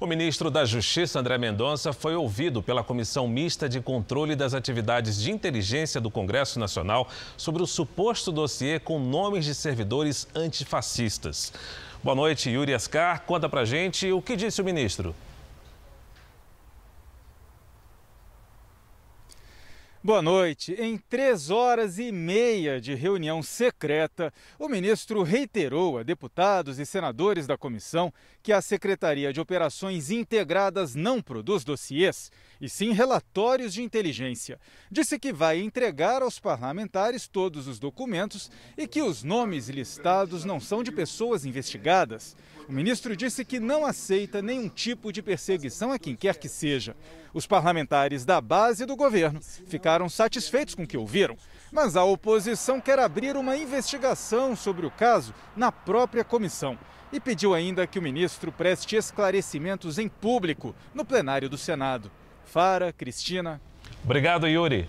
O ministro da Justiça, André Mendonça, foi ouvido pela Comissão Mista de Controle das Atividades de Inteligência do Congresso Nacional sobre o suposto dossiê com nomes de servidores antifascistas. Boa noite, Yuri Ascar. Conta pra gente o que disse o ministro. Boa noite. Em três horas e meia de reunião secreta, o ministro reiterou a deputados e senadores da comissão que a Secretaria de Operações Integradas não produz dossiês, e sim relatórios de inteligência. Disse que vai entregar aos parlamentares todos os documentos e que os nomes listados não são de pessoas investigadas. O ministro disse que não aceita nenhum tipo de perseguição a quem quer que seja. Os parlamentares da base do governo ficaram ficaram satisfeitos com o que ouviram. Mas a oposição quer abrir uma investigação sobre o caso na própria comissão e pediu ainda que o ministro preste esclarecimentos em público no plenário do Senado. Fara, Cristina. Obrigado, Yuri.